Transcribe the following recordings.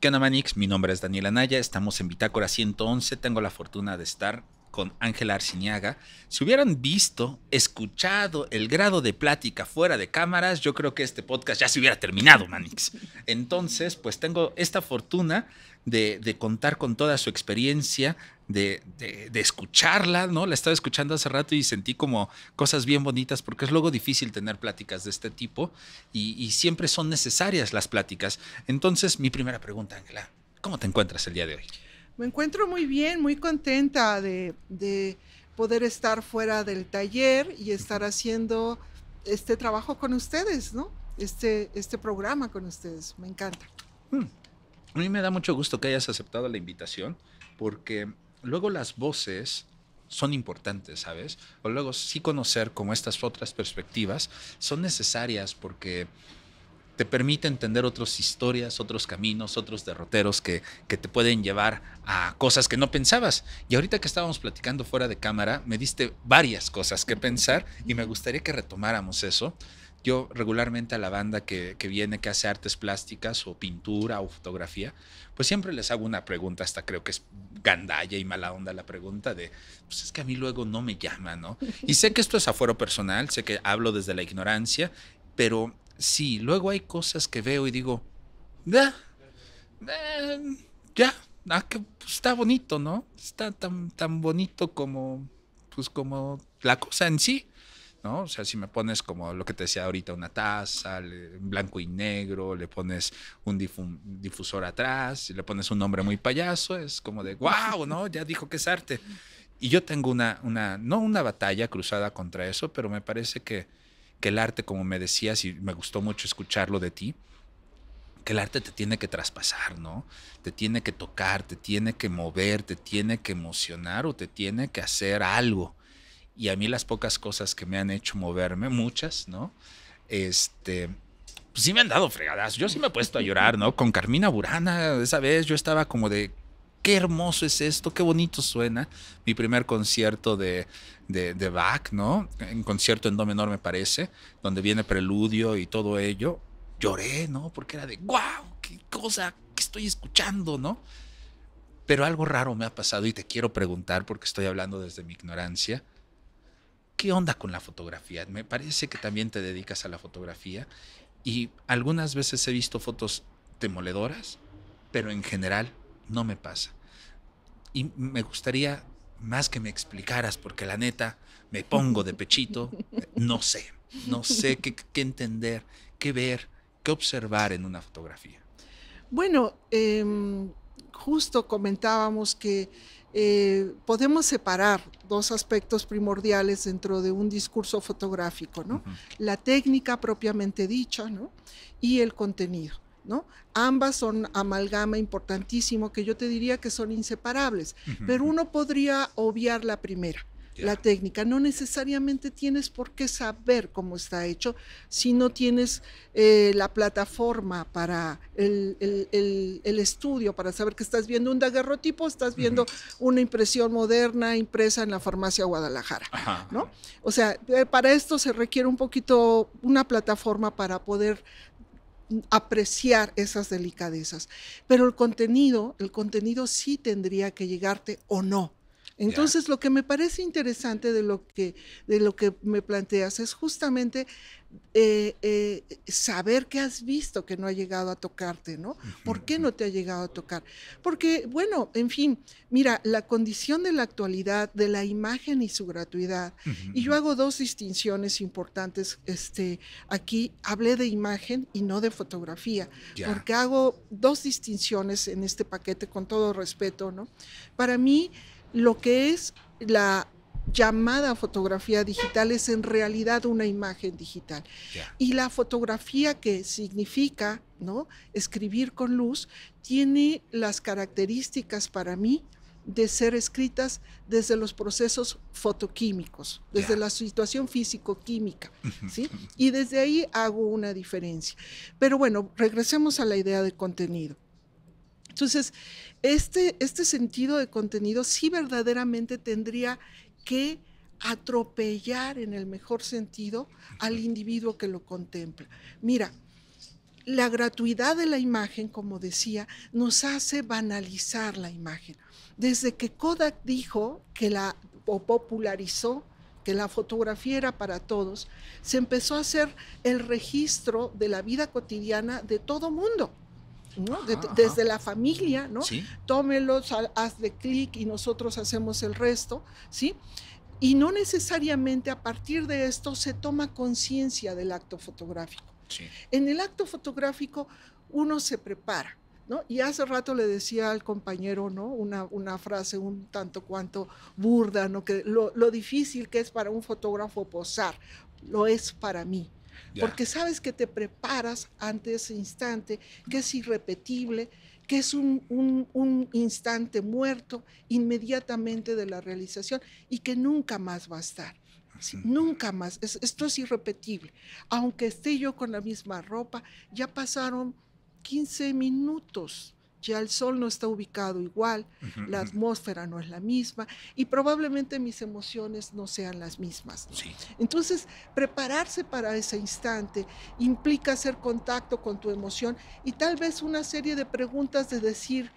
¿Qué onda, Manix? Mi nombre es Daniel Anaya, estamos en Bitácora 111, tengo la fortuna de estar con Ángela Arciniaga. Si hubieran visto, escuchado el grado de plática fuera de cámaras, yo creo que este podcast ya se hubiera terminado, Manix. Entonces, pues tengo esta fortuna de, de contar con toda su experiencia de, escucharla, ¿no? La estaba escuchando hace rato y sentí como cosas bien bonitas porque es luego difícil tener pláticas de este tipo y, siempre son necesarias las pláticas. Entonces, mi primera pregunta, Ángela, ¿cómo te encuentras el día de hoy? Me encuentro muy bien, muy contenta de, poder estar fuera del taller y estar haciendo este trabajo con ustedes, ¿no? Este, este programa con ustedes. Me encanta. Mm. A mí me da mucho gusto que hayas aceptado la invitación porque luego las voces son importantes, ¿sabes? O luego sí conocer como estas otras perspectivas son necesarias porque te permite entender otras historias, otros caminos, otros derroteros que, que, te pueden llevar a cosas que no pensabas. Y ahorita que estábamos platicando fuera de cámara, me diste varias cosas que pensar y me gustaría que retomáramos eso. Yo regularmente a la banda que, viene, que hace artes plásticas o pintura o fotografía, pues siempre les hago una pregunta, hasta creo que es gandalla y mala onda la pregunta de, pues es que a mí luego no me llama, ¿no? Y sé que esto es aforo personal, sé que hablo desde la ignorancia, pero sí, luego hay cosas que veo y digo, ah, eh, ya, ya, ah, que pues está bonito, ¿no? Está tan, tan bonito como, pues como la cosa en sí. ¿no? O sea, si me pones como lo que te decía ahorita, una taza, blanco y negro, le pones un difusor atrás, le pones un nombre muy payaso, es como de, wow, ¿no? Ya dijo que es arte. Y yo tengo una, una no una batalla cruzada contra eso, pero me parece que, el arte, como me decías, y me gustó mucho escucharlo de ti, que el arte te tiene que traspasar, ¿no? Te tiene que tocar, te tiene que mover, te tiene que emocionar o te tiene que hacer algo y a mí las pocas cosas que me han hecho moverme, muchas, ¿no? Este, pues sí me han dado fregadas. Yo sí me he puesto a llorar, ¿no? Con Carmina Burana, esa vez yo estaba como de, qué hermoso es esto, qué bonito suena. Mi primer concierto de, de, Bach, ¿no? Un concierto en do menor, me parece, donde viene preludio y todo ello. Lloré, ¿no? Porque era de, wow, qué cosa qué estoy escuchando, ¿no? Pero algo raro me ha pasado y te quiero preguntar porque estoy hablando desde mi ignorancia. ¿qué onda con la fotografía? Me parece que también te dedicas a la fotografía y algunas veces he visto fotos demoledoras, pero en general no me pasa. Y me gustaría más que me explicaras, porque la neta, me pongo de pechito, no sé, no sé qué, entender, qué ver, qué observar en una fotografía. Bueno, em, justo comentábamos que eh, podemos separar dos aspectos primordiales dentro de un discurso fotográfico, ¿no? La técnica propiamente dicha, ¿no? Y el contenido. ¿No? Ambas son amalgama importantísimo que yo te diría que son inseparables, pero uno podría obviar la primera la técnica. No necesariamente tienes por qué saber cómo está hecho si no tienes eh, la plataforma para el, estudio, para saber que estás viendo un daguerrotipo, estás viendo una impresión moderna impresa en la farmacia Guadalajara. ¿no? O sea, eh, para esto se requiere un poquito una plataforma para poder apreciar esas delicadezas. Pero el contenido, el contenido sí tendría que llegarte o no. Entonces, lo que me parece interesante de lo que, de lo que me planteas es justamente eh, eh, saber qué has visto que no ha llegado a tocarte, ¿no? ¿Por qué no te ha llegado a tocar? Porque, bueno, en fin, mira, la condición de la actualidad, de la imagen y su gratuidad, y yo hago dos distinciones importantes, este, aquí hablé de imagen y no de fotografía, porque hago dos distinciones en este paquete con todo respeto, ¿no? Para mí, lo que es la llamada fotografía digital es en realidad una imagen digital. Y la fotografía que significa, ¿no? Escribir con luz tiene las características para mí de ser escritas desde los procesos fotoquímicos, desde la situación físico-química, Y desde ahí hago una diferencia. Pero bueno, regresemos a la idea de contenido. Entonces, este, este, sentido de contenido sí verdaderamente tendría que atropellar en el mejor sentido al individuo que lo contempla. Mira, la gratuidad de la imagen, como decía, nos hace banalizar la imagen. Desde que Kodak dijo que la o popularizó que la fotografía era para todos, se empezó a hacer el registro de la vida cotidiana de todo mundo desde la familia, ¿no? ¿Sí? Tómelos, hazle clic y nosotros hacemos el resto, ¿sí? Y no necesariamente a partir de esto se toma conciencia del acto fotográfico. En el acto fotográfico uno se prepara, ¿no? Y hace rato le decía al compañero, ¿no? Una, frase un tanto cuanto burda, ¿no? Que lo difícil que es para un fotógrafo posar, lo es para mí. Porque sabes que te preparas ante ese instante, que es irrepetible, que es un, instante muerto inmediatamente de la realización y que nunca más va a estar. nunca más. esto es irrepetible. Aunque esté yo con la misma ropa, ya pasaron 15 minutos ya el sol no está ubicado igual, la atmósfera no es la misma y probablemente mis emociones no sean las mismas. Entonces, prepararse para ese instante implica hacer contacto con tu emoción y tal vez una serie de preguntas de decir,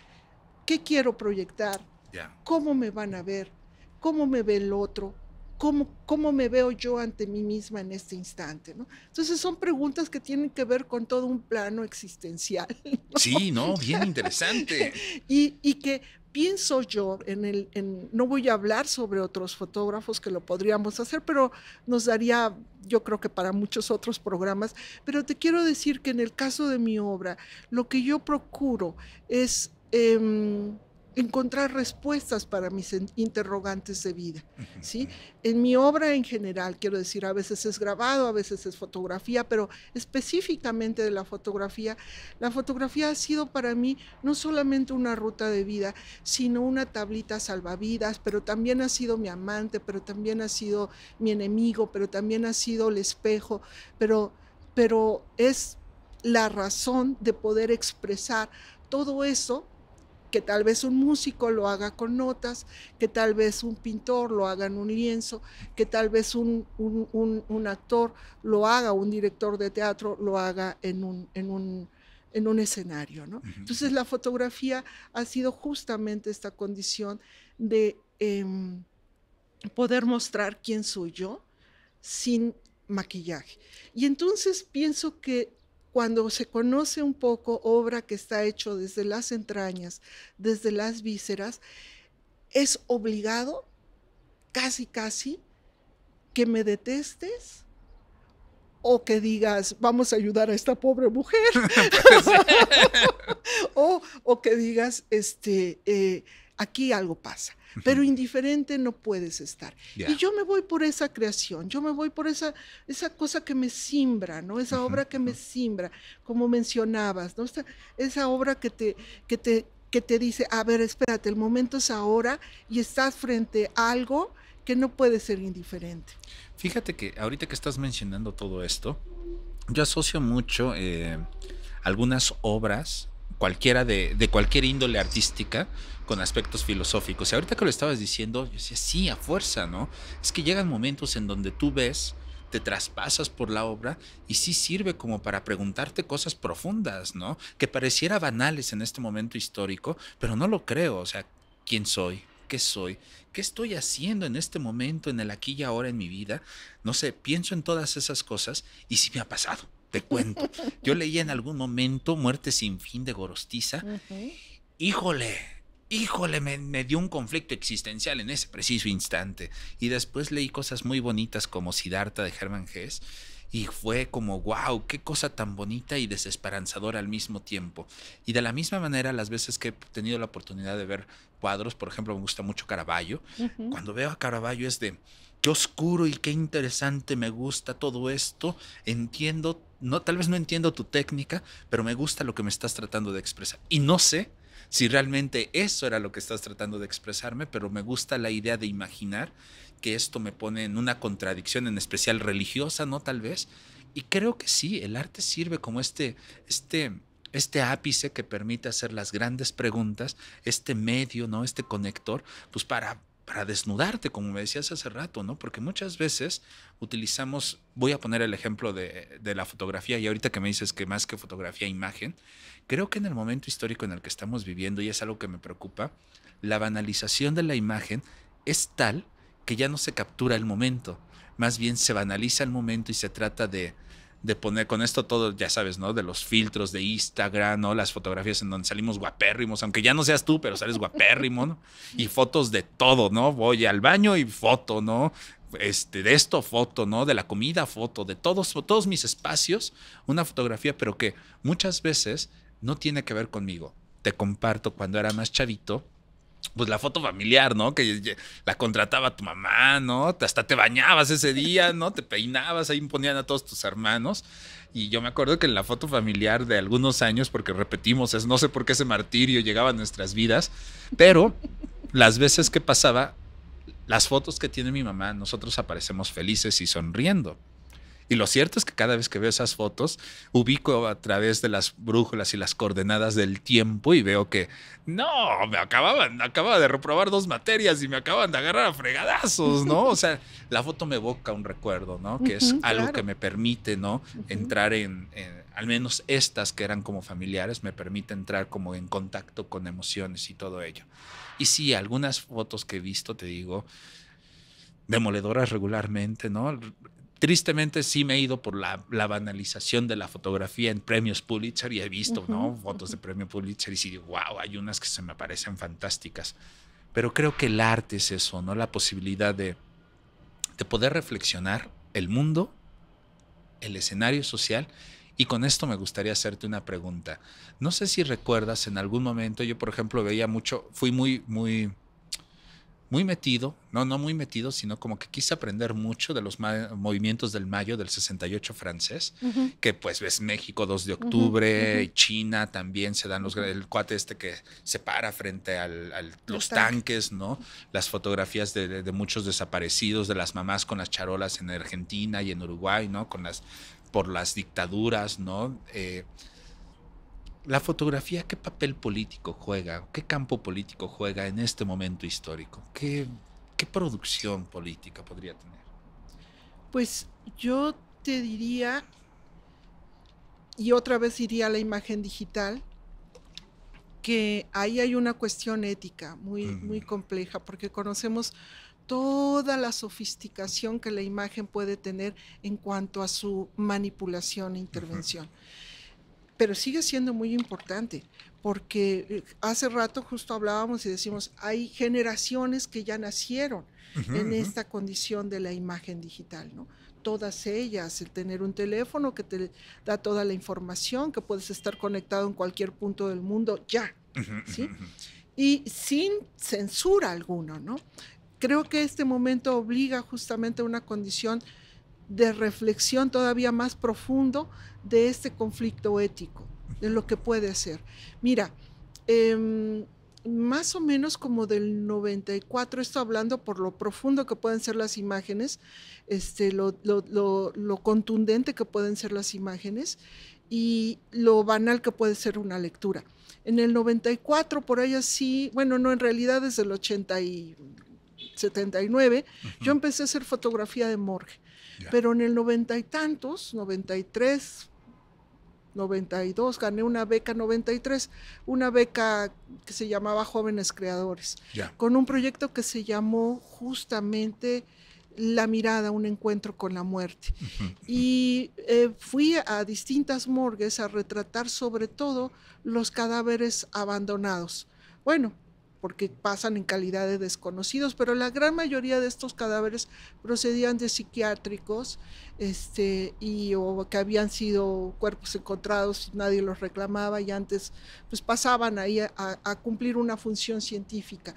¿qué quiero proyectar? ¿Cómo me van a ver? ¿Cómo me ve el otro? cómo, me veo yo ante mí misma en este instante. ¿no? Entonces son preguntas que tienen que ver con todo un plano existencial. Sí, no, bien interesante. y, que pienso yo en el, no voy a hablar sobre otros fotógrafos que lo podríamos hacer, pero nos daría, yo creo que para muchos otros programas, pero te quiero decir que en el caso de mi obra, lo que yo procuro es... Em, encontrar respuestas para mis interrogantes de vida, ¿sí? En mi obra en general, quiero decir, a veces es grabado, a veces es fotografía, pero específicamente de la fotografía, la fotografía ha sido para mí no solamente una ruta de vida, sino una tablita salvavidas, pero también ha sido mi amante, pero también ha sido mi enemigo, pero también ha sido el espejo, pero pero es la razón de poder expresar todo eso que tal vez un músico lo haga con notas, que tal vez un pintor lo haga en un lienzo, que tal vez un, actor lo haga, un director de teatro lo haga en un, escenario. ¿no? Entonces la fotografía ha sido justamente esta condición de em, poder mostrar quién soy yo sin maquillaje. Y entonces pienso que cuando se conoce un poco obra que está hecho desde las entrañas, desde las vísceras, es obligado, casi casi, que me detestes o que digas, vamos a ayudar a esta pobre mujer. Pues o, que digas, este, eh, aquí algo pasa. Pero indiferente no puedes estar. Y yo me voy por esa creación, yo me voy por esa, esa cosa que me simbra, ¿no? Esa obra que me simbra, como mencionabas, ¿no? esa obra que te, que, te, que te dice, a ver, espérate, el momento es ahora y estás frente a algo que no puede ser indiferente. Fíjate que ahorita que estás mencionando todo esto, yo asocio mucho eh, algunas obras, cualquiera de, de cualquier índole artística, con aspectos filosóficos. Y ahorita que lo estabas diciendo, yo decía, sí, a fuerza, ¿no? Es que llegan momentos en donde tú ves, te traspasas por la obra y sí sirve como para preguntarte cosas profundas, ¿no? Que pareciera banales en este momento histórico, pero no lo creo. O sea, ¿quién soy? ¿Qué soy? ¿Qué estoy haciendo en este momento, en el aquí y ahora en mi vida? No sé, pienso en todas esas cosas y sí me ha pasado. Te cuento. Yo leía en algún momento Muerte sin fin de Gorostiza. Híjole, híjole, me, dio un conflicto existencial en ese preciso instante. Y después leí cosas muy bonitas como Siddhartha de Hermann Hesse. Y fue como, wow, qué cosa tan bonita y desesperanzadora al mismo tiempo. Y de la misma manera, las veces que he tenido la oportunidad de ver cuadros, por ejemplo, me gusta mucho Caravaggio. Cuando veo a Caravaggio es de, qué oscuro y qué interesante me gusta todo esto. Entiendo, no, tal vez no entiendo tu técnica, pero me gusta lo que me estás tratando de expresar. Y no sé si realmente eso era lo que estás tratando de expresarme, pero me gusta la idea de imaginar que esto me pone en una contradicción, en especial religiosa, ¿no? Tal vez. Y creo que sí, el arte sirve como este, este, este ápice que permite hacer las grandes preguntas, este medio, ¿no? Este conector, pues para para desnudarte, como me decías hace rato, ¿no? Porque muchas veces utilizamos, voy a poner el ejemplo de, de, la fotografía, y ahorita que me dices que más que fotografía, imagen, creo que en el momento histórico en el que estamos viviendo, y es algo que me preocupa, la banalización de la imagen es tal que ya no se captura el momento, más bien se banaliza el momento y se trata de de poner con esto todo, ya sabes, ¿no? De los filtros de Instagram, ¿no? Las fotografías en donde salimos guapérrimos, aunque ya no seas tú, pero sales guapérrimo, ¿no? Y fotos de todo, ¿no? Voy al baño y foto, ¿no? Este, de esto foto, ¿no? De la comida foto, de todos, todos mis espacios, una fotografía, pero que muchas veces no tiene que ver conmigo. Te comparto cuando era más chavito, pues la foto familiar, ¿no? Que la contrataba tu mamá, ¿no? Hasta te bañabas ese día, ¿no? Te peinabas, ahí ponían a todos tus hermanos. Y yo me acuerdo que en la foto familiar de algunos años, porque repetimos, es no sé por qué ese martirio llegaba a nuestras vidas, pero las veces que pasaba, las fotos que tiene mi mamá, nosotros aparecemos felices y sonriendo. Y lo cierto es que cada vez que veo esas fotos, ubico a través de las brújulas y las coordenadas del tiempo y veo que no, me acababan, acababa de reprobar dos materias y me acaban de agarrar a fregadazos, ¿no? O sea, la foto me evoca un recuerdo, ¿no? Que es algo que me permite, ¿no? Entrar en, en, al menos estas que eran como familiares, me permite entrar como en contacto con emociones y todo ello. Y sí, algunas fotos que he visto, te digo, demoledoras regularmente, ¿no? tristemente sí me he ido por la, banalización de la fotografía en premios Pulitzer y he visto, ¿no? Fotos de premio Pulitzer y sí digo, wow, hay unas que se me parecen fantásticas. Pero creo que el arte es eso, ¿no? La posibilidad de, de poder reflexionar el mundo, el escenario social. Y con esto me gustaría hacerte una pregunta. No sé si recuerdas en algún momento, yo por ejemplo veía mucho, fui muy, muy, muy metido, no, no muy metido, sino como que quise aprender mucho de los movimientos del mayo del 68 francés, que pues ves México 2 de octubre, China también se dan los, el cuate este que se para frente a los tanques, ¿no? Las fotografías de, muchos desaparecidos, de las mamás con las charolas en Argentina y en Uruguay, ¿no? Con las, por las dictaduras, ¿no? Eh, la fotografía, ¿qué papel político juega? ¿Qué campo político juega en este momento histórico? ¿Qué, qué producción política podría tener? Pues yo te diría, y otra vez iría a la imagen digital, que ahí hay una cuestión ética muy, mm. muy compleja, porque conocemos toda la sofisticación que la imagen puede tener en cuanto a su manipulación e intervención pero sigue siendo muy importante, porque eh, hace rato justo hablábamos y decimos, hay generaciones que ya nacieron en esta condición de la imagen digital, ¿no? Todas ellas, el tener un teléfono que te da toda la información, que puedes estar conectado en cualquier punto del mundo ya, ¿sí? Y sin censura alguno ¿no? Creo que este momento obliga justamente a una condición de reflexión todavía más profundo de este conflicto ético, de lo que puede ser. Mira, em, más o menos como del 94, esto hablando por lo profundo que pueden ser las imágenes, este, lo, contundente que pueden ser las imágenes y lo banal que puede ser una lectura. En el 94, por ahí así, bueno, no, en realidad desde el 80 y 79, yo empecé a hacer fotografía de morgue. Pero en el noventa y tantos, 93, 92, gané una beca 93, una beca que se llamaba Jóvenes Creadores, con un proyecto que se llamó justamente La mirada, un encuentro con la muerte. Y eh, fui a distintas morgues a retratar sobre todo los cadáveres abandonados. Bueno, porque pasan en calidad de desconocidos, pero la gran mayoría de estos cadáveres procedían de psiquiátricos este, y, o que habían sido cuerpos encontrados, nadie los reclamaba y antes pues pasaban ahí a, cumplir una función científica.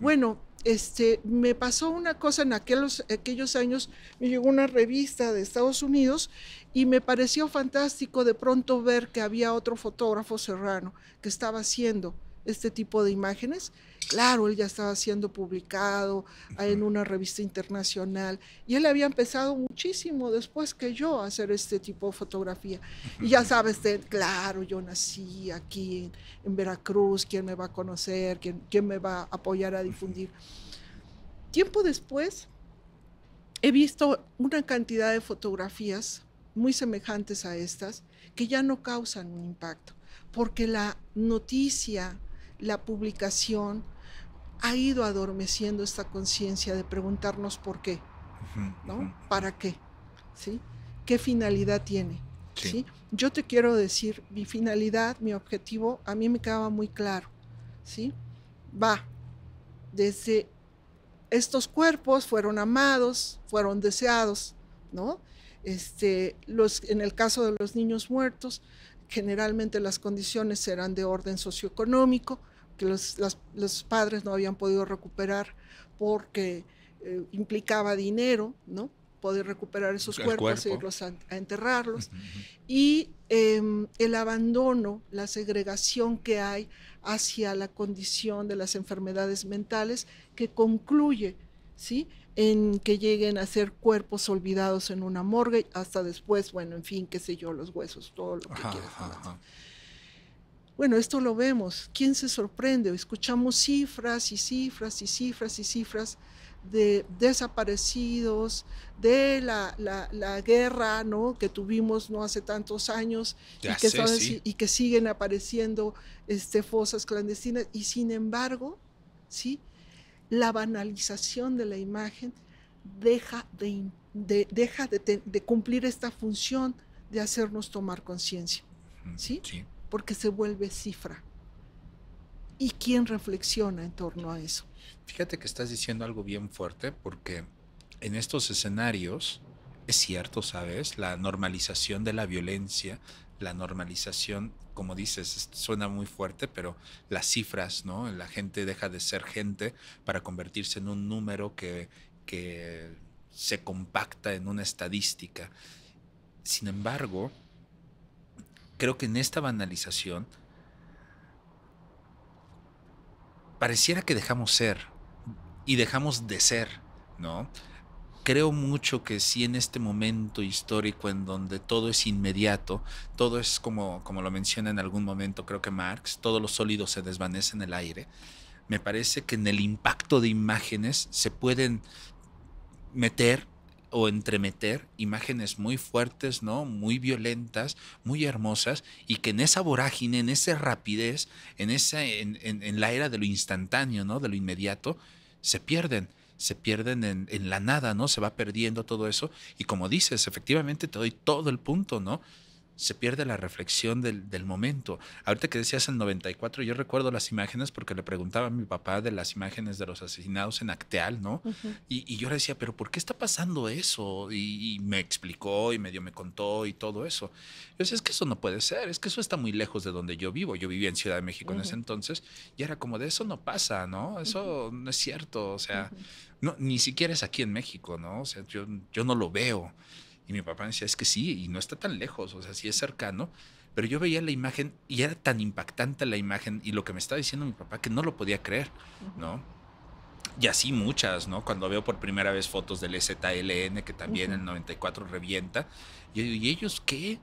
Bueno, este, me pasó una cosa en aquellos, aquellos años, me llegó una revista de Estados Unidos y me pareció fantástico de pronto ver que había otro fotógrafo serrano que estaba haciendo este tipo de imágenes. Claro, él ya estaba siendo publicado en una revista internacional y él había empezado muchísimo después que yo a hacer este tipo de fotografía. Y ya sabes, claro, yo nací aquí en, Veracruz, ¿quién me va a conocer? ¿Quién, ¿Quién me va a apoyar a difundir? Tiempo después, he visto una cantidad de fotografías muy semejantes a estas que ya no causan un impacto, porque la noticia, la publicación, ha ido adormeciendo esta conciencia de preguntarnos por qué, ¿no? ¿Para qué? ¿Sí? ¿Qué finalidad tiene? Sí. Yo te quiero decir, mi finalidad, mi objetivo, a mí me quedaba muy claro, ¿sí? Va, desde estos cuerpos fueron amados, fueron deseados, ¿no? Este, los, en el caso de los niños muertos, generalmente las condiciones eran de orden socioeconómico, que los, los padres no habían podido recuperar porque eh, implicaba dinero, ¿no? Poder recuperar esos cuerpos, y irlos a, enterrarlos. Y em, el abandono, la segregación que hay hacia la condición de las enfermedades mentales que concluye, ¿sí? en que lleguen a ser cuerpos olvidados en una morgue, hasta después, bueno, en fin, qué sé yo, los huesos, todo lo que ajá, bueno, esto lo vemos. ¿Quién se sorprende? Escuchamos cifras y cifras y cifras y cifras de desaparecidos, de la, guerra ¿no? que tuvimos no hace tantos años y que, siguen apareciendo este, fosas clandestinas. Y sin embargo, ¿sí? la banalización de la imagen deja de, deja de cumplir esta función de hacernos tomar conciencia. ¿sí? sí porque se vuelve cifra. ¿Y quién reflexiona en torno a eso? Fíjate que estás diciendo algo bien fuerte porque en estos escenarios es cierto, ¿sabes? La normalización de la violencia, la normalización, como dices, suena muy fuerte, pero las cifras, ¿no? La gente deja de ser gente para convertirse en un número que, que se compacta en una estadística. Sin embargo, creo que en esta banalización pareciera que dejamos ser y dejamos de ser, ¿no? Creo mucho que si en este momento histórico en donde todo es inmediato, todo es como, como lo menciona en algún momento, creo que Marx, todos los sólidos se desvanece en el aire, me parece que en el impacto de imágenes se pueden meter o entremeter imágenes muy fuertes, ¿no? Muy violentas, muy hermosas, y que en esa vorágine, en esa rapidez, en, esa, en, la era de lo instantáneo, ¿no? De lo inmediato, se pierden se pierden en, en, la nada, ¿no? Se va perdiendo todo eso. Y como dices, efectivamente te doy todo el punto, ¿no? se pierde la reflexión del, momento. Ahorita que decías el 94, yo recuerdo las imágenes porque le preguntaba a mi papá de las imágenes de los asesinados en Acteal, ¿no? y, yo le decía, pero ¿por qué está pasando eso? Y, me explicó y medio me contó y todo eso. Yo decía, es que eso no puede ser, es que eso está muy lejos de donde yo vivo. Yo vivía en Ciudad de México en ese entonces y era como de eso no pasa, ¿no? Eso no es cierto, o sea, ni siquiera es aquí en México, ¿no? O sea, yo, yo no lo veo. Y mi papá me decía, es que sí, y no está tan lejos, o sea, sí es cercano, pero yo veía la imagen y era tan impactante la imagen y lo que me estaba diciendo mi papá que no lo podía creer, ¿no? Y así muchas, ¿no? Cuando veo por primera vez fotos del ZLN, que también en el 94 revienta, y, y ellos qué?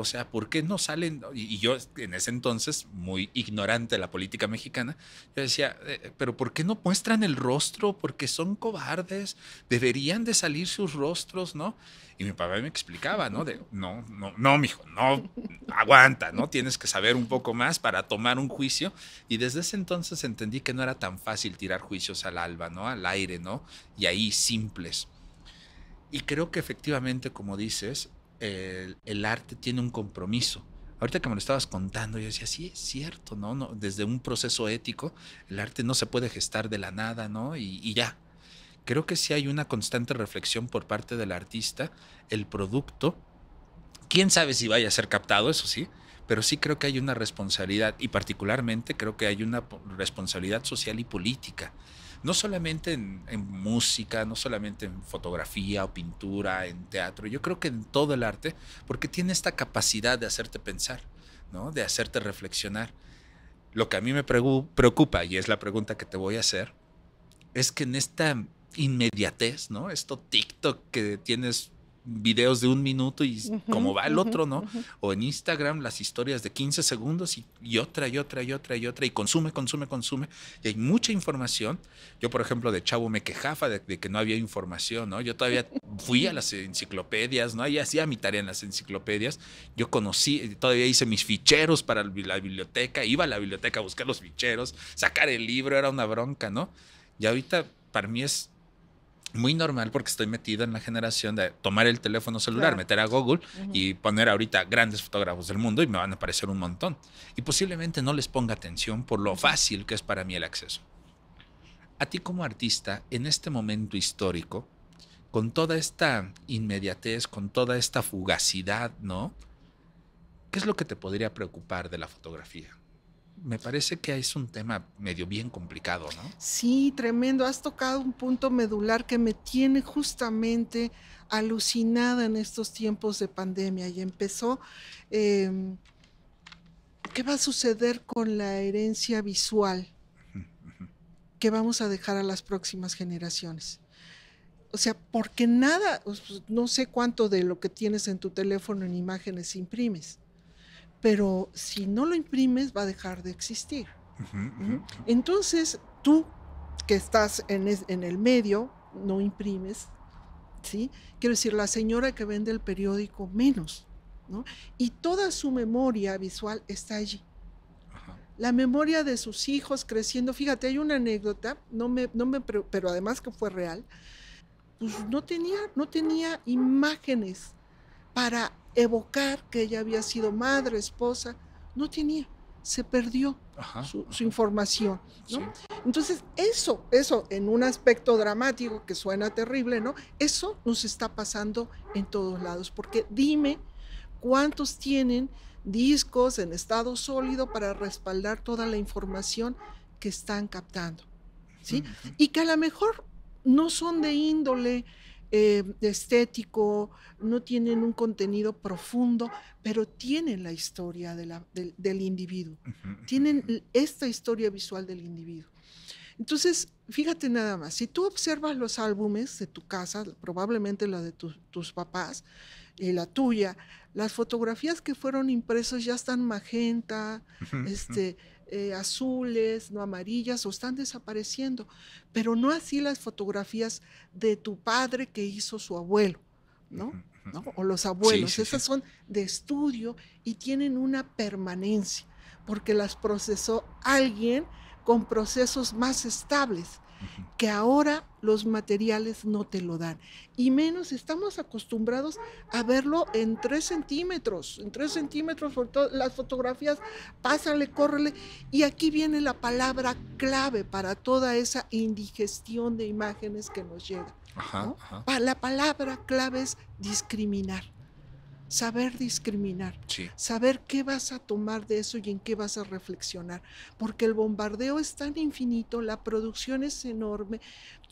O sea, ¿por qué no salen? Y, yo en ese entonces, muy ignorante de la política mexicana, yo decía, eh, pero ¿por qué no muestran el rostro? Porque son cobardes, deberían de salir sus rostros, ¿no? Y mi papá me explicaba, ¿no? De, no, no, no, mijo, no, aguanta, ¿no? Tienes que saber un poco más para tomar un juicio. Y desde ese entonces entendí que no era tan fácil tirar juicios al alba, ¿no? Al aire, ¿no? Y ahí simples. Y creo que efectivamente, como dices, el, arte tiene un compromiso. Ahorita que me lo estabas contando, yo decía, sí, es cierto, ¿no? no desde un proceso ético, el arte no se puede gestar de la nada, ¿no? Y, y ya. Creo que sí hay una constante reflexión por parte del artista, el producto. Quién sabe si vaya a ser captado, eso sí, pero sí creo que hay una responsabilidad, y particularmente creo que hay una responsabilidad social y política no solamente en, música, no solamente en fotografía o pintura, en teatro, yo creo que en todo el arte, porque tiene esta capacidad de hacerte pensar, ¿no? de hacerte reflexionar. Lo que a mí me preocupa, y es la pregunta que te voy a hacer, es que en esta inmediatez, ¿no? Esto TikTok que tienes videos de un minuto y cómo como va el otro, ¿no? O en Instagram las historias de 15 segundos y, otra y otra y otra y otra y consume, consume, consume. Y hay mucha información. Yo, por ejemplo, de chavo me quejaba de, que no había información, ¿no? Yo todavía fui a las enciclopedias, ¿no? Y hacía mi tarea en las enciclopedias. Yo conocí, eh, todavía hice mis ficheros para la biblioteca, iba a la biblioteca a buscar los ficheros, sacar el libro, era una bronca, ¿no? Y ahorita para mí es muy normal porque estoy metido en la generación de tomar el teléfono celular, meter a Google y poner ahorita grandes fotógrafos del mundo y me van a aparecer un montón. Y posiblemente no les ponga atención por lo fácil que es para mí el acceso. A ti como artista, en este momento histórico, con toda esta inmediatez, con toda esta fugacidad, ¿no? ¿Qué es lo que te podría preocupar de la fotografía? me parece que es un tema medio bien complicado, ¿no? Sí, tremendo. Has tocado un punto medular que me tiene justamente alucinada en estos tiempos de pandemia y empezó... Em, ¿Qué va a suceder con la herencia visual que vamos a dejar a las próximas generaciones? O sea, porque nada, no sé cuánto de lo que tienes en tu teléfono en imágenes imprimes pero si no lo imprimes va a dejar de existir. ¿Mm? Entonces, tú que estás en, el medio, no imprimes, ¿sí? Quiero decir, la señora que vende el periódico, menos, Y toda su memoria visual está allí. La memoria de sus hijos creciendo. Fíjate, hay una anécdota, no me, me, pero además que fue real. Pues no tenía, no tenía imágenes para evocar que ella había sido madre, esposa, no tenía, se perdió su, información. Entonces, eso, eso, en un aspecto dramático que suena terrible, ¿no? Eso nos está pasando en todos lados, porque dime cuántos tienen discos en estado sólido para respaldar toda la información que están captando, ¿sí? Y que a lo mejor no son de índole eh, estético, no tienen un contenido profundo, pero tienen la historia de del individuo, tienen esta historia visual del individuo. Entonces, fíjate nada más, si tú observas los álbumes de tu casa, probablemente la de tus papás y eh, la tuya, las fotografías que fueron impresas ya están magenta, este eh, azules, no amarillas, o están desapareciendo, pero no así las fotografías de tu padre que hizo su abuelo, ¿no? O los abuelos, esas son de estudio y tienen una permanencia, porque las procesó alguien con procesos más estables que ahora los materiales no te lo dan. Y menos estamos acostumbrados a verlo en tres centímetros, en tres centímetros las fotografías, pásale, córrele. Y aquí viene la palabra clave para toda esa indigestión de imágenes que nos llega. La palabra clave es discriminar saber discriminar, saber qué vas a tomar de eso y en qué vas a reflexionar, porque el bombardeo es tan infinito, la producción es enorme.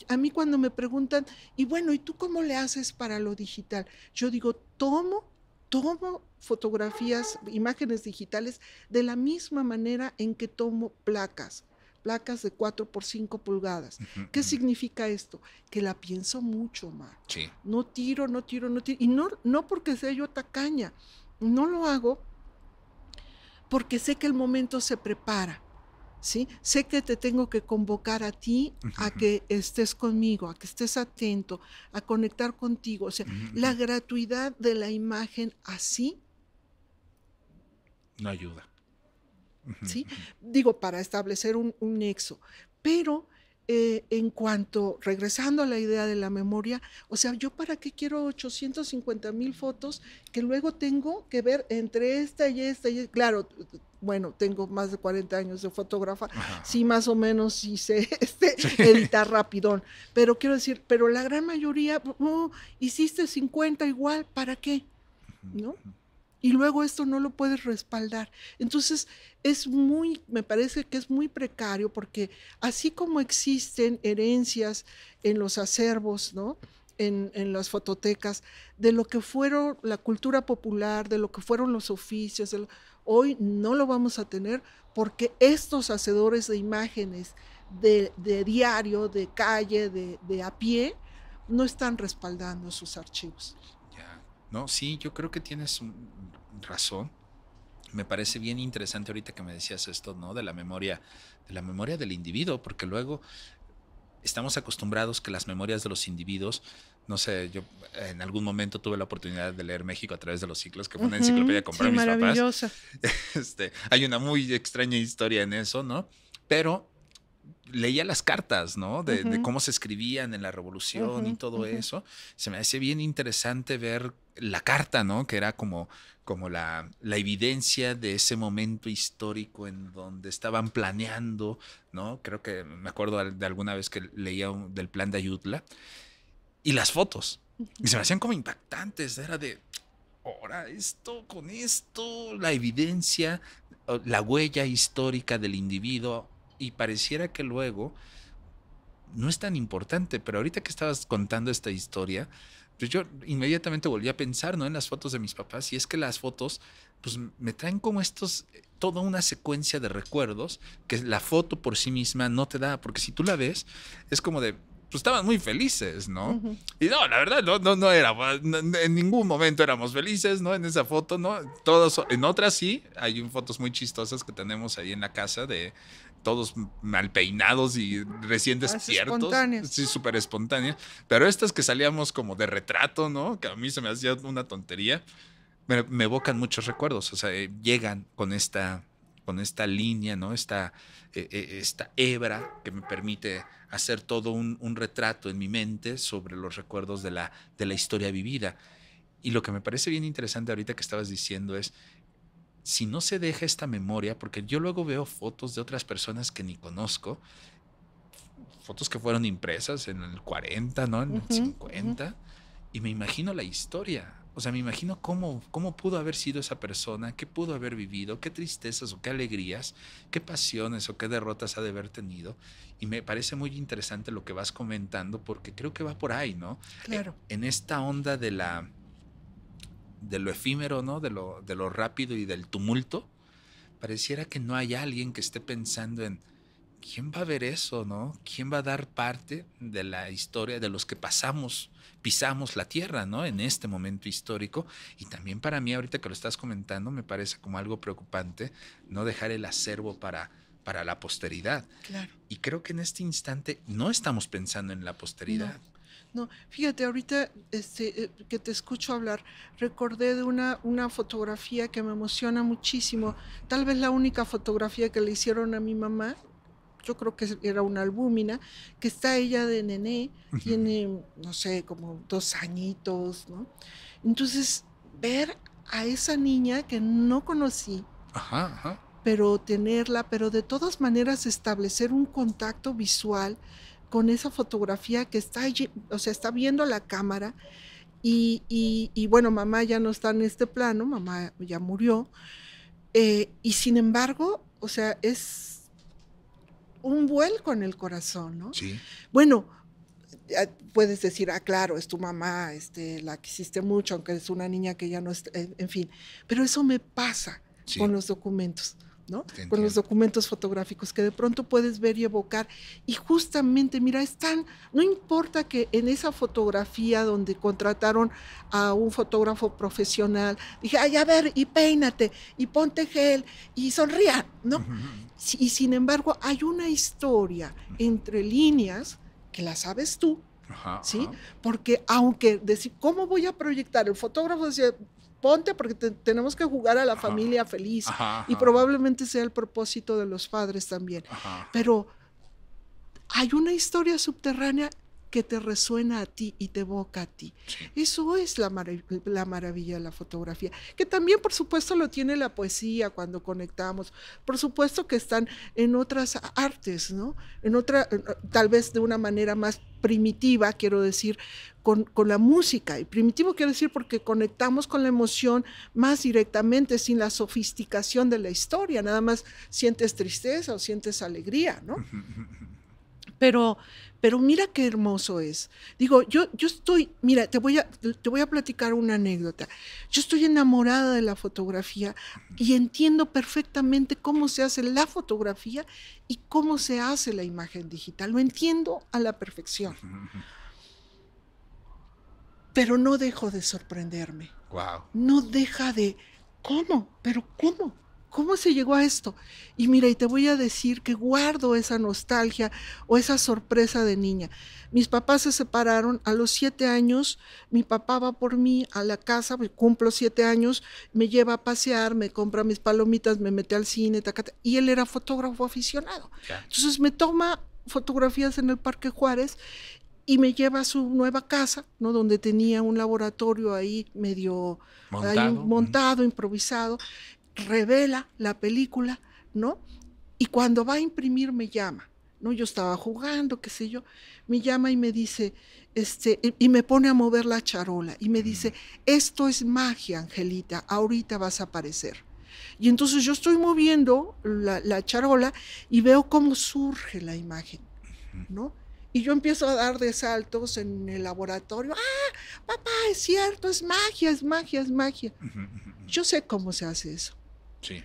A mí cuando me preguntan, y bueno, ¿y tú cómo le haces para lo digital? Yo digo, tomo, tomo fotografías, imágenes digitales de la misma manera en que tomo placas placas de 4 por 5 pulgadas. ¿Qué significa esto? Que la pienso mucho, más. No tiro, no tiro, no tiro. Y no, no porque sea yo tacaña, no lo hago porque sé que el momento se prepara. ¿Sí? Sé que te tengo que convocar a ti a que estés conmigo, a que estés atento, a conectar contigo. O sea, la gratuidad de la imagen así no ayuda. ¿sí? Digo, para establecer un, nexo. Pero eh, en cuanto, regresando a la idea de la memoria, o sea, yo para qué quiero 850 mil fotos que luego tengo que ver entre esta y esta y e-? claro. Bueno, tengo más de 40 años de fotógrafa, si sí, más o menos hice este, editar rapidón, pero quiero decir, pero la gran mayoría, uh, uh, hiciste 50 igual, ¿para qué? ¿No? y luego esto no lo puedes respaldar. Entonces, es muy, me parece que es muy precario porque así como existen herencias en los acervos, ¿no? En, las fototecas, de lo que fueron la cultura popular, de lo que fueron los oficios. hoy no lo vamos a tener porque estos hacedores de imágenes de, diario, de calle, de a pie, no están respaldando sus archivos sí, yo creo que tienes razón. Me parece bien interesante ahorita que me decías esto, ¿no? De la memoria, de la memoria del individuo, porque luego estamos acostumbrados que las memorias de los individuos, no sé, yo en algún momento tuve la oportunidad de leer México a través de los ciclos, que fue una enciclopedia que mis papás. Este, hay una muy extraña historia en eso, ¿no? Pero leía las cartas, ¿no? De, cómo se escribían en la revolución y todo eso. Se me hace bien interesante ver la carta, ¿no? Que era como, como la, la, evidencia de ese momento histórico en donde estaban planeando, ¿no? Creo que me acuerdo de alguna vez que leía del plan de Ayutla y las fotos. Y se me hacían como impactantes. Era de, ahora esto con esto, la evidencia, la huella histórica del individuo y pareciera que luego no es tan importante, pero ahorita que estabas contando esta historia, pues yo inmediatamente volví a pensar ¿no? en las fotos de mis papás y es que las fotos pues me traen como estos eh, toda una secuencia de recuerdos que la foto por sí misma no te da, porque si tú la ves es como de pues estaban muy felices, ¿no? Y no, la verdad, no, no, no era, ah, en ningún momento éramos felices, ¿no? En esa foto, ¿no? Todos, en otras sí, hay fotos muy chistosas que tenemos ahí en la casa de todos mal peinados y recién ah, despiertos. sí, súper espontáneos, Pero estas que salíamos como de retrato, ¿no? Que a mí se me hacía una tontería. Me, evocan muchos recuerdos. O sea, eh, llegan con esta, con esta línea, ¿no? Esta, eh, eh, esta hebra que me permite hacer todo un, retrato en mi mente sobre los recuerdos de la, de la historia vivida. Y lo que me parece bien interesante ahorita que estabas diciendo es si no se deja esta memoria, porque yo luego veo fotos de otras personas que ni conozco, fotos que fueron impresas en el 40, ¿no? En el 50, y me imagino la historia. O sea, me imagino cómo, cómo pudo haber sido esa persona, qué pudo haber vivido, qué tristezas o qué alegrías, qué pasiones o qué derrotas ha de haber tenido. Y me parece muy interesante lo que vas comentando porque creo que va por ahí, ¿no? Claro. E, en esta onda de la, de lo efímero, ¿no? De lo, de lo rápido y del tumulto, pareciera que no hay alguien que esté pensando en quién va a ver eso, ¿no? ¿Quién va a dar parte de la historia de los que pasamos, pisamos la tierra, ¿no? En este momento histórico. Y también para mí, ahorita que lo estás comentando, me parece como algo preocupante no dejar el acervo para, para la posteridad. Claro. Y creo que en este instante no estamos pensando en la posteridad fíjate, ahorita este, eh, que te escucho hablar, recordé de una, una fotografía que me emociona muchísimo, tal vez la única fotografía que le hicieron a mi mamá, yo creo que era una albúmina, que está ella de nené, tiene, no sé, como dos añitos, ¿no? Entonces, ver a esa niña que no conocí, pero tenerla, pero de todas maneras establecer un contacto visual, con esa fotografía que está allí, o sea, está viendo la cámara. Y, y, bueno, mamá ya no está en este plano, mamá ya murió. Eh, y sin embargo, o sea, es un vuelco en el corazón, ¿no? Sí. Bueno, puedes decir, ah, claro, es tu mamá, este, la quisiste mucho, aunque es una niña que ya no está, en fin. Pero eso me pasa con los documentos. ¿no? Con los documentos fotográficos que de pronto puedes ver y evocar. Y justamente, mira, están, no importa que en esa fotografía donde contrataron a un fotógrafo profesional, dije, ay, a ver, y peínate, y ponte gel, y sonría, ¿no? Y sin embargo, hay una historia entre líneas que la sabes tú, ¿sí? Porque aunque decir, ¿cómo voy a proyectar? El fotógrafo decía, porque tenemos que jugar a la familia feliz. y probablemente sea el propósito de los padres también. Pero hay una historia subterránea que te resuena a ti y te evoca a ti. Eso es la, la maravilla de la fotografía, que también por supuesto lo tiene la poesía cuando conectamos, por supuesto que están en otras artes, ¿no? En otra, eh, tal vez de una manera más primitiva, quiero decir, con, con, la música. Y primitivo quiero decir porque conectamos con la emoción más directamente, sin la sofisticación de la historia. Nada más sientes tristeza o sientes alegría, ¿no? Pero pero mira qué hermoso es. Digo, yo, yo estoy, mira, te voy, a, te voy a platicar una anécdota. Yo estoy enamorada de la fotografía y entiendo perfectamente cómo se hace la fotografía y cómo se hace la imagen digital. Lo entiendo a la perfección. Pero no dejo de sorprenderme. Wow. No deja de, ¿cómo? ¿Pero cómo? ¿Cómo se llegó a esto? Y mira, y te voy a decir que guardo esa nostalgia o esa sorpresa de niña. Mis papás se separaron a los siete años, mi papá va por mí a la casa, pues, cumplo siete años, me lleva a pasear, me compra mis palomitas, me mete al cine, y él era fotógrafo aficionado. Entonces me toma fotografías en el Parque Juárez y me lleva a su nueva casa, ¿no? Donde tenía un laboratorio ahí medio montado, improvisado revela la película, ¿no? Y cuando va a imprimir me llama, ¿no? Yo estaba jugando, qué sé yo, me llama y me dice, este, y, me pone a mover la charola y me dice, esto es magia, Angelita, ahorita vas a aparecer. Y entonces yo estoy moviendo la, la, charola y veo cómo surge la imagen, ¿no? Y yo empiezo a dar de saltos en el laboratorio. ¡Ah, papá, es cierto, es magia, es magia, es magia! Yo sé cómo se hace eso.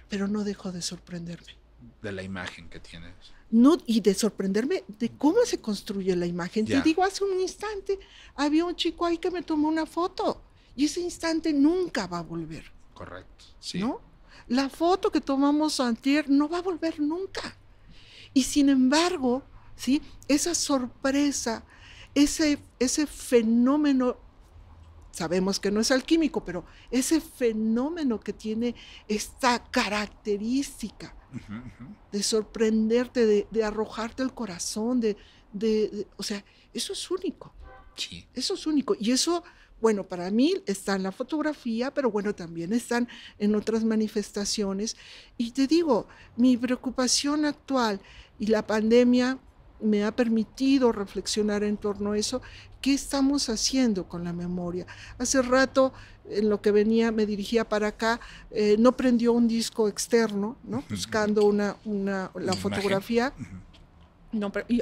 Pero no dejo de sorprenderme. De la imagen que tienes. No, y de sorprenderme de cómo se construye la imagen. Te digo, hace un instante había un chico ahí que me tomó una foto y ese instante nunca va a volver. Correcto. Sí. ¿No? La foto que tomamos antier no va a volver nunca. Y sin embargo, ¿sí? Esa sorpresa, ese, ese fenómeno sabemos que no es alquímico, pero ese fenómeno que tiene esta característica de sorprenderte, de, arrojarte el corazón, de, de, o sea, eso es único. Sí. Eso es único. Y eso, bueno, para mí está en la fotografía, pero bueno, también están en otras manifestaciones. Y te digo, mi preocupación actual y la pandemia me ha permitido reflexionar en torno a eso, ¿qué estamos haciendo con la memoria? Hace rato, en lo que venía, me dirigía para acá, eh, no prendió un disco externo, ¿no? buscando una, una, la fotografía. No, pero, en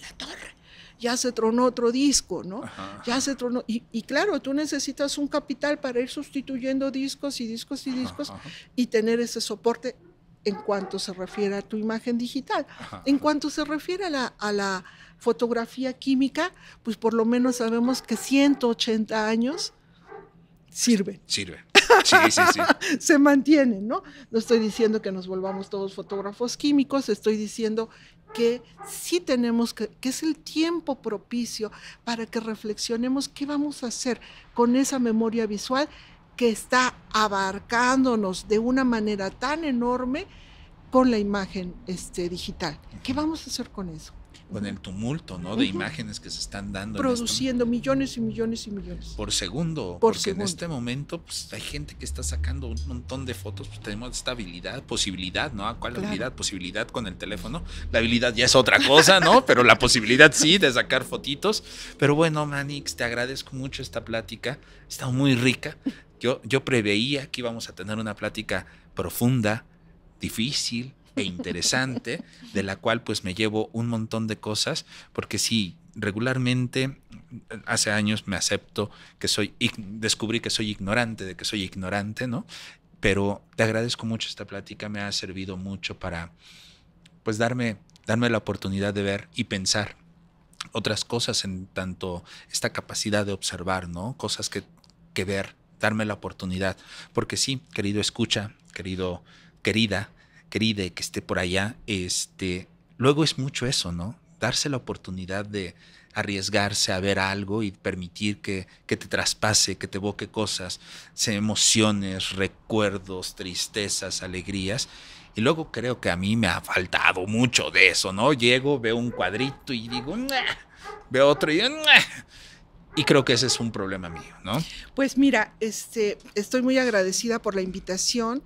la torre ya se tronó otro disco, ¿no? Ya se tronó. Y, claro, tú necesitas un capital para ir sustituyendo discos y discos y discos y tener ese soporte en cuanto se refiere a tu imagen digital. En cuanto se refiere a la, fotografía química, pues por lo menos sabemos que 180 años sirve. Sirve. se mantienen, ¿no? No estoy diciendo que nos volvamos todos fotógrafos químicos, estoy diciendo que sí tenemos que, que es el tiempo propicio para que reflexionemos qué vamos a hacer con esa memoria visual que está abarcándonos de una manera tan enorme con la imagen este, digital. ¿Qué vamos a hacer con eso? Con el tumulto, ¿no? De imágenes que se están dando. Produciendo millones y millones y millones. Por segundo. porque en este momento pues, hay gente que está sacando un montón de fotos. Pues tenemos esta habilidad, posibilidad, ¿no? ¿Cuál habilidad? Posibilidad con el teléfono. La habilidad ya es otra cosa, ¿no? Pero la posibilidad sí de sacar fotitos. Pero bueno, Manix, te agradezco mucho esta plática. Está muy rica. Yo, yo preveía que íbamos a tener una plática profunda, difícil e interesante, de la cual pues me llevo un montón de cosas, porque sí, regularmente hace años me acepto que soy, descubrí que soy ignorante, de que soy ignorante, ¿no? Pero te agradezco mucho esta plática, me ha servido mucho para, pues, darme, darme la oportunidad de ver y pensar otras cosas en tanto esta capacidad de observar, ¿no? Cosas que, que ver darme la oportunidad. Porque sí, querido escucha, querido, querida, querida que esté por allá, este, luego es mucho eso, ¿no? Darse la oportunidad de arriesgarse a ver algo y permitir que, te traspase, que te evoque cosas, emociones, recuerdos, tristezas, alegrías. Y luego creo que a mí me ha faltado mucho de eso, ¿no? Llego, veo un cuadrito y digo, veo otro y digo, y creo que ese es un problema mío, ¿no? Pues mira, este, estoy muy agradecida por la invitación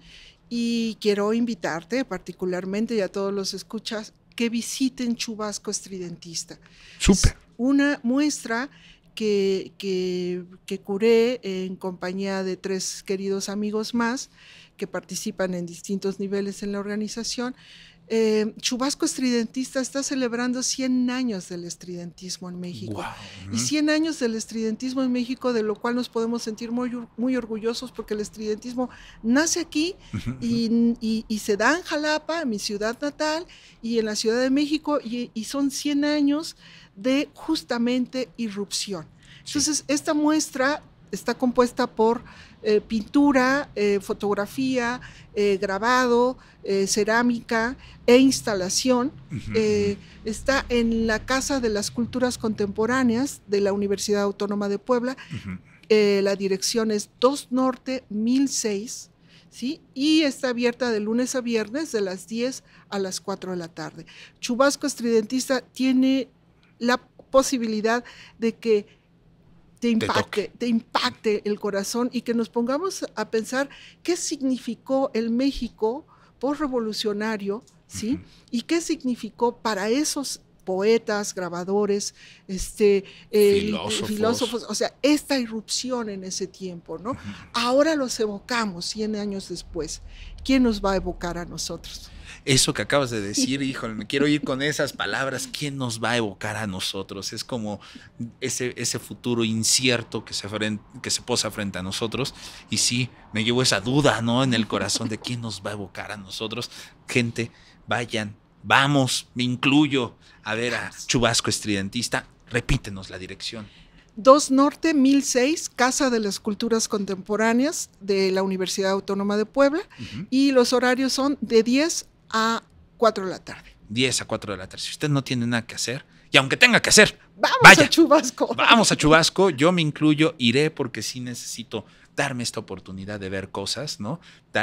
y quiero invitarte particularmente y a todos los escuchas que visiten Chubasco Estridentista. Súper. una muestra que, que, curé en compañía de tres queridos amigos más que participan en distintos niveles en la organización eh, Chubasco Estridentista está celebrando 100 años del estridentismo en México. Y 100 años del estridentismo en México, de lo cual nos podemos sentir muy, muy orgullosos porque el estridentismo nace aquí y, se da en Jalapa, mi ciudad natal, y en la Ciudad de México, y, son 100 años de justamente irrupción. Entonces, esta muestra está compuesta por eh, pintura, eh, fotografía, eh, grabado, cerámica e instalación. está en la Casa de las Culturas Contemporáneas de la Universidad Autónoma de Puebla. la dirección es 2 Norte 1006. ¿Sí? Y está abierta de lunes a viernes de las 10 a las 4 de la tarde. Chubasco Estridentista tiene la posibilidad de que te impacte, el corazón y que nos pongamos a pensar qué significó el México postrevolucionario, ¿sí? Y qué significó para esos poetas, grabadores, este, filósofos. o sea, esta irrupción en ese tiempo, ¿no? Ahora los evocamos 100 años después. ¿Quién nos va a evocar a nosotros? eso que acabas de decir, híjole, me quiero ir con esas palabras, ¿quién nos va a evocar a nosotros? Es como ese, ese futuro incierto que se, que se posa frente a nosotros. Y sí, me llevo esa duda, ¿no? En el corazón de quién nos va a evocar a nosotros. Gente, vayan, vamos, me incluyo a ver a Chubasco Estridentista. Repítenos la dirección. 2 Norte 1006, Casa de las Culturas Contemporáneas de la Universidad Autónoma de Puebla, y los horarios son de 10 a 4 de la tarde. 10 a 4 de la tarde. Si usted no tiene nada que hacer, y aunque tenga que hacer, vamos a Chubasco. Vamos a Chubasco, yo me incluyo, iré porque sí necesito darme esta oportunidad de ver cosas, ¿no?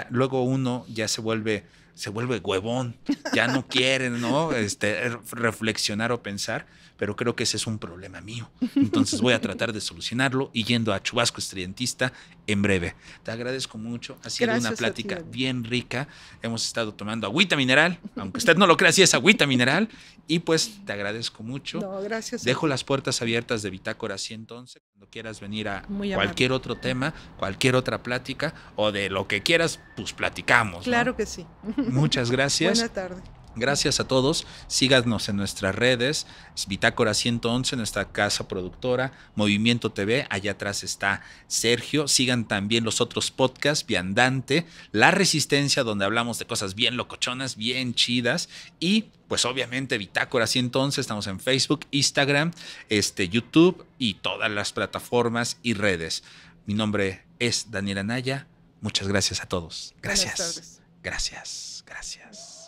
luego uno ya se vuelve se vuelve huevón, ya no quieren ¿no? Este, er, reflexionar o pensar, pero creo que ese es un problema mío. Entonces voy a tratar de solucionarlo y yendo a Chubasco Estridentista en breve. Te agradezco mucho, ha sido una plática bien rica. Hemos estado tomando agüita mineral, aunque usted no lo crea, si es agüita mineral. Y pues te agradezco mucho. No, gracias. Dejo las puertas abiertas de Bitácora 111 cuando quieras venir a cualquier otro tema, cualquier otra plática o de lo que quieras, pues platicamos. Claro que sí. Muchas gracias. Buenas tarde. Gracias a todos. Síganos en nuestras redes. Es Bitácora 111, nuestra casa productora. Movimiento TV. Allá atrás está Sergio. Sigan también los otros podcasts. Viandante. La Resistencia, donde hablamos de cosas bien locochonas, bien chidas. Y pues obviamente Bitácora 111. Estamos en Facebook, Instagram, este, YouTube y todas las plataformas y redes. Mi nombre es Daniel Anaya. Muchas gracias a todos. Gracias. Gracias. Gracias.